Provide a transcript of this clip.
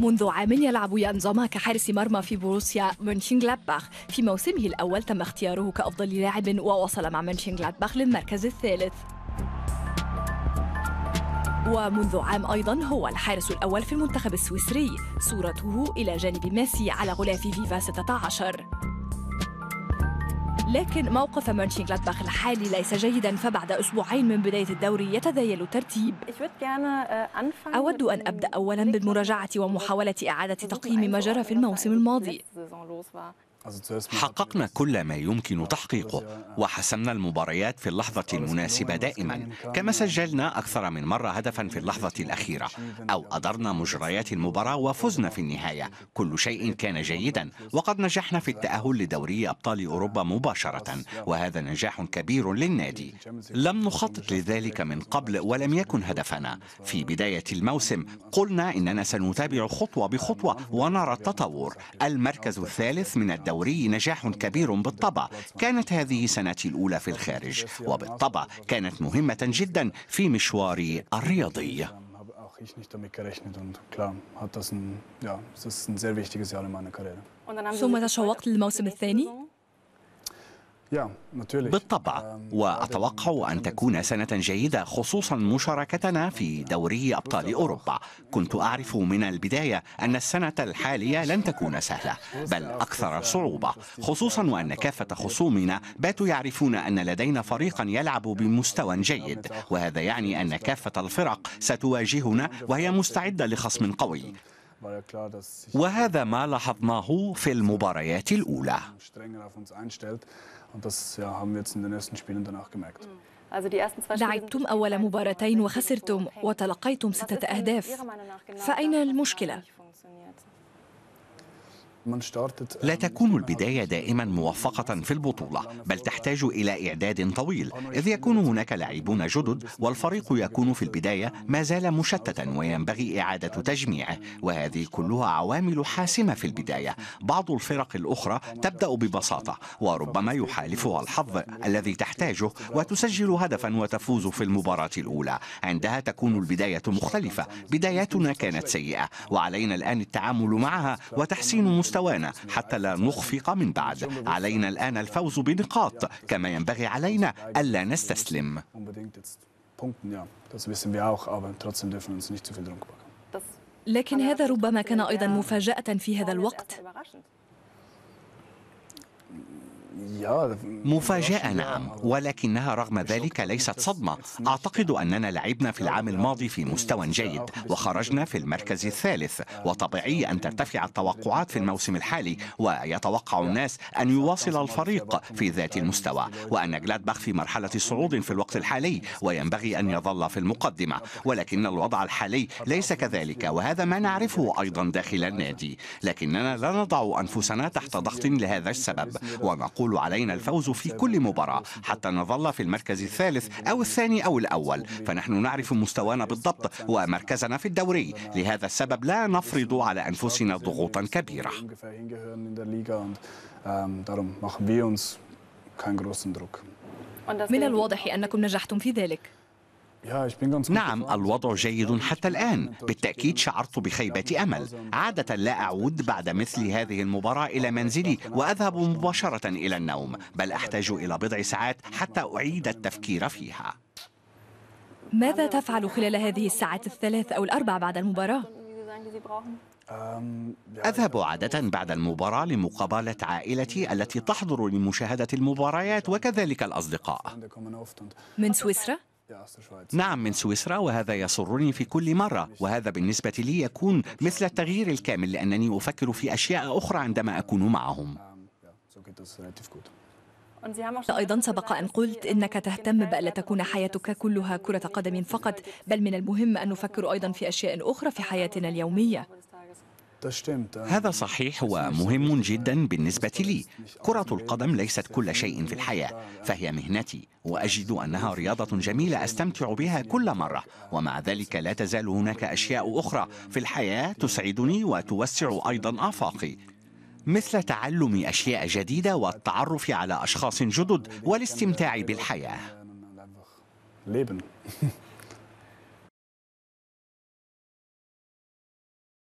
منذ عام يلعب يانزوما كحارس مرمى في بروسيا مونشنغلادباخ في موسمه الأول تم اختياره كأفضل لاعب ووصل مع مونشنغلادباخ للمركز الثالث ومنذ عام أيضا هو الحارس الأول في المنتخب السويسري صورته إلى جانب ميسي على غلاف فيفا 16 لكن موقف مانشين جلادباخ الحالي ليس جيدا فبعد أسبوعين من بداية الدوري يتذيل الترتيب äh, أود أن أبدأ أولا بالمراجعة ومحاولة إعادة تقييم ما جرى في الموسم الماضي حققنا كل ما يمكن تحقيقه وحسمنا المباريات في اللحظة المناسبة دائما كما سجلنا أكثر من مرة هدفا في اللحظة الأخيرة أو أدرنا مجريات المباراة وفزنا في النهاية كل شيء كان جيدا وقد نجحنا في التأهل لدوري أبطال أوروبا مباشرة وهذا نجاح كبير للنادي لم نخطط لذلك من قبل ولم يكن هدفنا في بداية الموسم قلنا إننا سنتابع خطوة بخطوة ونرى التطور المركز الثالث من الدوري الفوري نجاح كبير بالطبع كانت هذه سنتي الأولى في الخارج وبالطبع كانت مهمة جدا في مشواري الرياضي ثم تشوقت للموسم الثاني بالطبع um, وأتوقع أن تكون سنة جيدة خصوصا مشاركتنا في دوري أبطال أوروبا كنت أعرف من البداية أن السنة الحالية لن تكون سهلة بل أكثر صعوبة خصوصا وأن كافة خصومنا باتوا يعرفون أن لدينا فريقا يلعب بمستوى جيد وهذا يعني أن كافة الفرق ستواجهنا وهي مستعدة لخصم قوي وهذا ما لاحظناه في المباريات الأولى mm. لعبتم أول مباراتين وخسرتم وتلقيتم ستة أهداف فأين المشكلة؟ لا um, تكون البداية دائما موفقة في البطولة بل تحتاج إلى إعداد طويل إذ يكون هناك لاعبون جدد والفريق يكون في البداية ما زال مشتتا وينبغي إعادة تجميعه وهذه كلها عوامل حاسمة في البداية بعض الفرق الأخرى تبدأ ببساطة وربما يحالفها الحظ الذي تحتاجه وتسجل هدفا وتفوز في المباراة الأولى عندها تكون البداية مختلفة بدايتنا كانت سيئة وعلينا الآن التعامل معها وتحسين مستوى مستوانا حتى لا نخفق من بعد علينا الآن الفوز بنقاط كما ينبغي علينا ألا نستسلم لكن هذا ربما كان أيضا مفاجأة في هذا الوقت مفاجأة نعم ولكنها رغم ذلك ليست صدمة أعتقد أننا لعبنا في العام الماضي في مستوى جيد وخرجنا في المركز الثالث وطبيعي أن ترتفع التوقعات في الموسم الحالي ويتوقع الناس أن يواصل الفريق في ذات المستوى وأن جلادباخ في مرحلة صعود في الوقت الحالي وينبغي أن يظل في المقدمة ولكن الوضع الحالي ليس كذلك وهذا ما نعرفه أيضا داخل النادي لكننا لا نضع أنفسنا تحت ضغط لهذا السبب ونقول يحول علينا الفوز في كل مباراة حتى نظل في المركز الثالث أو الثاني أو الأول فنحن نعرف مستوانا بالضبط ومركزنا في الدوري لهذا السبب لا نفرض على أنفسنا ضغوطا كبيرة من الواضح أنكم نجحتم في ذلك نعم الوضع جيد حتى الآن بالتأكيد شعرت بخيبة أمل عادة لا أعود بعد مثل هذه المباراة إلى منزلي وأذهب مباشرة إلى النوم بل أحتاج إلى بضع ساعات حتى أعيد التفكير فيها ماذا تفعل خلال هذه الساعات الثلاث أو الأربع بعد المباراة؟ أذهب عادة بعد المباراة لمقابلة عائلتي التي تحضر لمشاهدة المباريات وكذلك الأصدقاء من سويسرا؟ نعم من سويسرا وهذا يسرني في كل مرة وهذا بالنسبة لي يكون مثل التغيير الكامل لأنني أفكر في أشياء أخرى عندما أكون معهم أيضا سبق أن قلت إنك تهتم بألا تكون حياتك كلها كرة قدم فقط بل من المهم أن نفكر أيضا في أشياء أخرى في حياتنا اليومية هذا صحيح ومهم جدا بالنسبة لي كرة القدم ليست كل شيء في الحياة فهي مهنتي وأجد أنها رياضة جميلة أستمتع بها كل مرة ومع ذلك لا تزال هناك أشياء أخرى في الحياة تسعدني وتوسع أيضا آفاقي مثل تعلم أشياء جديدة والتعرف على أشخاص جدد والاستمتاع بالحياة